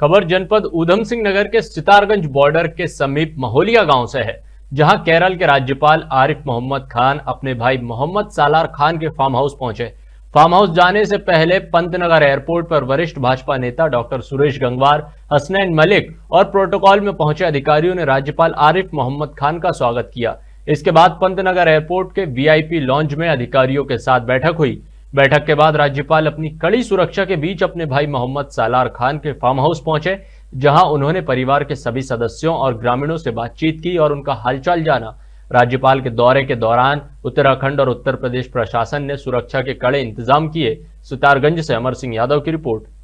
खबर जनपद उधम सिंह नगर के सितारगंज बॉर्डर के समीप महोलिया गांव से है जहां केरल के राज्यपाल आरिफ मोहम्मद खान अपने भाई मोहम्मद सालार खान के फार्म हाउस पहुंचे फार्म हाउस जाने से पहले पंतनगर एयरपोर्ट पर वरिष्ठ भाजपा नेता डॉक्टर सुरेश गंगवार हसनैन मलिक और प्रोटोकॉल में पहुंचे अधिकारियों ने राज्यपाल आरिफ मोहम्मद खान का स्वागत किया इसके बाद पंतनगर एयरपोर्ट के वीआईपी लॉन्ज में अधिकारियों के साथ बैठक हुई बैठक के बाद राज्यपाल अपनी कड़ी सुरक्षा के बीच अपने भाई मोहम्मद सालार खान के फार्म हाउस पहुंचे जहां उन्होंने परिवार के सभी सदस्यों और ग्रामीणों से बातचीत की और उनका हालचाल जाना राज्यपाल के दौरे के दौरान उत्तराखंड और उत्तर प्रदेश प्रशासन ने सुरक्षा के कड़े इंतजाम किए सितारगंज से अमर सिंह यादव की रिपोर्ट